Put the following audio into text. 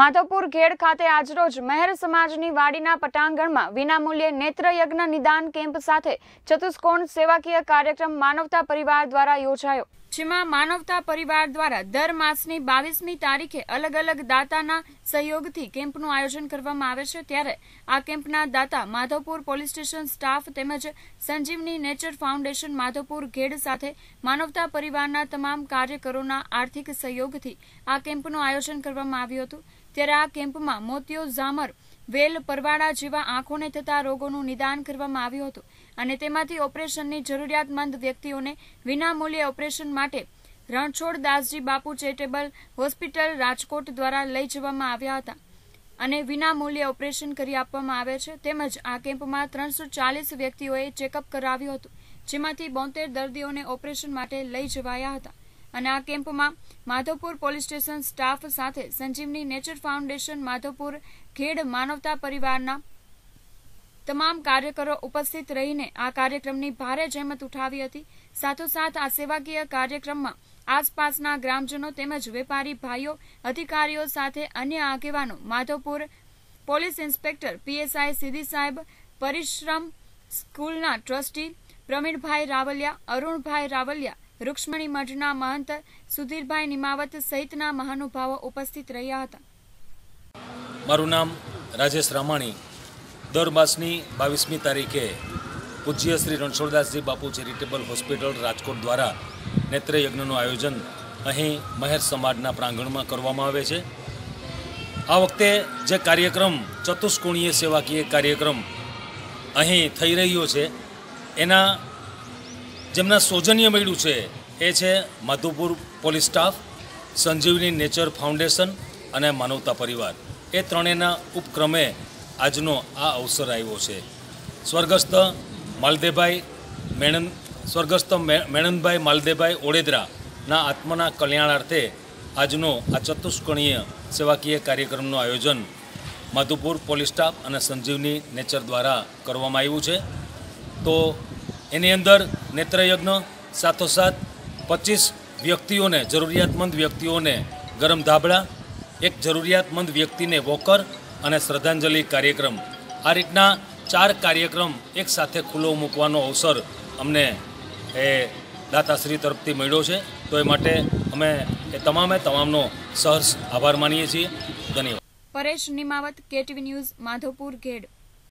માધવપુર ઘેડ ખાતે આજરોજ મહેર સમાજની વાડીના પટાંગણમાં વિનામૂલ્યે નેત્રયજ્ઞ નિદાન કેમ્પ સાથે ચતુષ્કોણ સેવાકીય કાર્યક્રમ માનવતા પરિવાર દ્વારા યોજાયો જેમાં માનવતા પરિવાર દ્વારા દર માસની બાવીસમી તારીખે અલગ અલગ દાતાના સહયોગથી કેમ્પનું આયોજન કરવામાં આવે છે ત્યારે આ કેમ્પના દાતા માધવપુર પોલીસ સ્ટેશન સ્ટાફ તેમજ સંજીવની નેચર ફાઉન્ડેશન માધવપુર ઘેડ સાથે માનવતા પરિવારના તમામ કાર્યકરોના આર્થિક સહયોગથી આ કેમ્પનું આયોજન કરવામાં આવ્યું હતું ત્યારે આ કેમ્પમાં મોતિયો ઝામર વેલ પરવાળા જેવા આંખોને થતા રોગોનું નિદાન કરવામાં આવ્યું હતું અને તેમાંથી ઓપરેશનની જરૂરિયાતમંદ વ્યક્તિઓને વિનામૂલ્યે ઓપરેશન માટે રણછોડ દાસજી બાપુ ચેરિટેબલ હોસ્પિટલ રાજકોટ દ્વારા લઈ જવામાં આવ્યા હતા અને વિનામૂલ્યે ઓપરેશન કરી આપવામાં આવે છે તેમજ આ કેમ્પમાં ત્રણસો ચાલીસ વ્યક્તિઓએ ચેકઅપ કરાવ્યું હતું જેમાંથી બોતેર દર્દીઓને ઓપરેશન માટે લઈ જવાયા હતા અને આ કેમ્પમાં માધવપુર પોલીસ સ્ટેશન સ્ટાફ સાથે સંજીવની નેચર ફાઉન્ડેશન માધવપુર ખેડ માનવતા પરિવારના તમામ કાર્યકરો ઉપસ્થિત રહીને આ કાર્યક્રમની ભારે જહેમત ઉઠાવી હતી સાથોસાથ આ સેવાકીય કાર્યક્રમમાં આસપાસના ગ્રામજનો તેમજ વેપારી ભાઈઓ અધિકારીઓ સાથે અન્ય આગેવાનો માધવપુર પોલીસ ઇન્સ્પેક્ટર પીએસઆઈ સીધી સાહેબ પરિશ્રમ સ્કૂલના ટ્રસ્ટી પ્રવીણભાઈ રાવલિયા અરુણભાઈ રાવલિયા રૂક્ષ્મણી મઠના મહંત સુધીરભાઈ નિમાવત સહિતના મહાનુભાવો ઉપસ્થિત રહ્યા હતા મારું નામ રાજેશ રામાણી દર માસની બાવીસમી તારીખે પૂજ્ય શ્રી રણછોડદાસજી બાપુ ચેરિટેબલ હોસ્પિટલ રાજકોટ દ્વારા નેત્રયજ્ઞનું આયોજન અહીં મહેર સમાજના પ્રાંગણમાં કરવામાં આવે છે આ વખતે જે કાર્યક્રમ ચતુષ્કોણીય સેવાકીય કાર્યક્રમ અહીં થઈ રહ્યો છે એના જેમના સૌજન્ય મળ્યું છે એ છે Madhupur police staff Sanjivani nature foundation અને માનવતા પરિવાર એ ત્રણેયના ઉપક્રમે આજનો આ અવસર આવ્યો છે સ્વર્ગસ્થ માલદેભાઈ મેણન સ્વર્ગસ્થ મેણંદભાઈ માલદેભાઈ ઓડેદરાના આત્માના કલ્યાણાર્થે આજનો આ ચતુષ્કણીય સેવાકીય કાર્યક્રમનું આયોજન માધુપુર પોલીસ સ્ટાફ અને સંજીવની નેચર દ્વારા કરવામાં આવ્યું છે તો એની અંદર નેત્રયજ્ઞ સાથોસાથ પચીસ વ્યક્તિઓને જરૂરિયાતમંદ વ્યક્તિઓને ગરમ ધાબળા એક જરૂરિયાતમંદ વ્યક્તિને વોકર અને શ્રદ્ધાંજલિ કાર્યક્રમ આ રીતના ચાર કાર્યક્રમ એક સાથે ખુલ્લો મૂકવાનો અવસર અમને એ દાતાશ્રી તરફથી મળ્યો છે તો એ માટે અમે એ તમામે તમામનો સહર્ષ આભાર માનીએ છીએ ધન્યવાદ પરેશ નિમાવત કેટીવી ન્યૂઝ માધવપુર ઘેડ